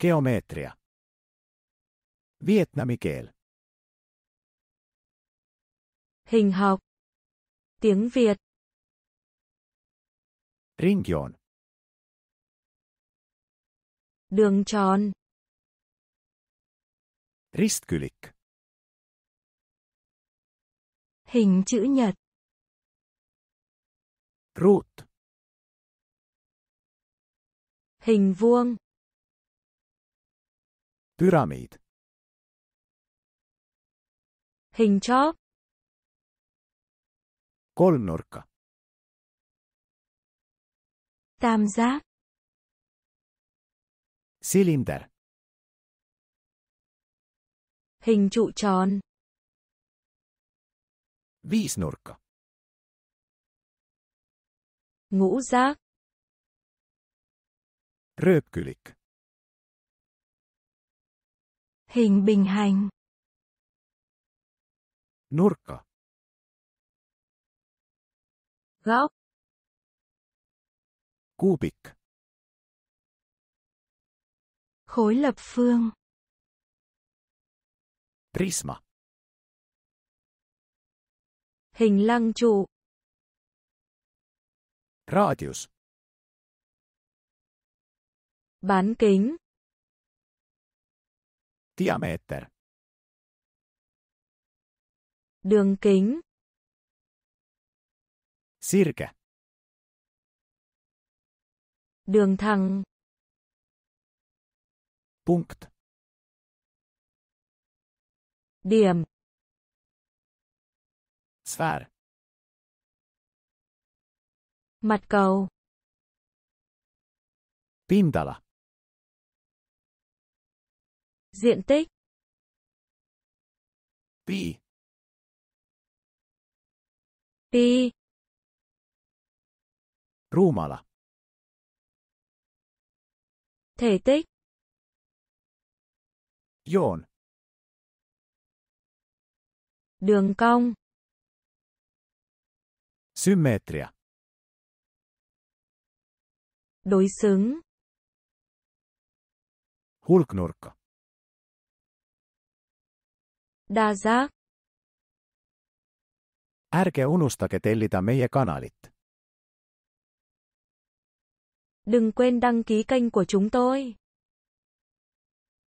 Geometria. Vietnami keel. Hình học. Tiếng Việt. Region. Đường tròn. Ristkylik. Hình chữ nhật. Root. Hình vuông. Pyramid. Hình chóp. Kolmnurkka. Tam giác. Cylinder. Hình trụ tròn. Viisnurkka. Ngũ giác. Röpkylik. Hình bình hành. Nurkka. Góc. Cubic. Khối lập phương. Prisma. Hình lăng trụ. Radius. Bán kính. Diameter. Đường kính. Circa. Đường thẳng. Punkt. Điểm. Sfär. Mặt cầu. Pindala. Diện tích. B. B. Ruumala. Thể tích. Joon. Đường cong. Symmetria. Đối xứng. Hulknurkka đa giác. Ärge unustage tellida meie kanalit. Đừng quên đăng ký kênh của chúng tôi.